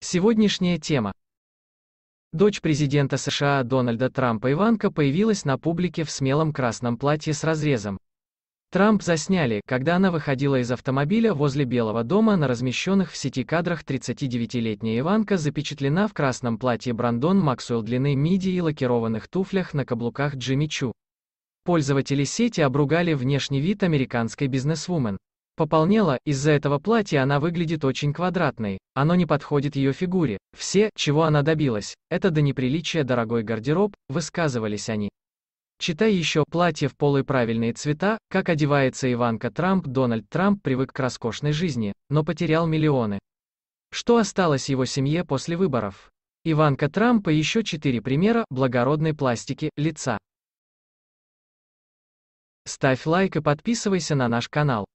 Сегодняшняя тема. Дочь президента США Дональда Трампа Иванка появилась на публике в смелом красном платье с разрезом. Трамп засняли, когда она выходила из автомобиля возле Белого дома на размещенных в сети кадрах 39-летняя Иванка запечатлена в красном платье Брандон Максуэлл длины миди и лакированных туфлях на каблуках Джимми Чу. Пользователи сети обругали внешний вид американской бизнесвумен. Пополнела, из-за этого платья она выглядит очень квадратной, оно не подходит ее фигуре. Все, чего она добилась, это до неприличия дорогой гардероб, высказывались они. Читай еще «Платье в полы правильные цвета», как одевается Иванка Трамп, Дональд Трамп привык к роскошной жизни, но потерял миллионы. Что осталось его семье после выборов? Иванка Трампа еще четыре примера благородной пластики лица. Ставь лайк и подписывайся на наш канал.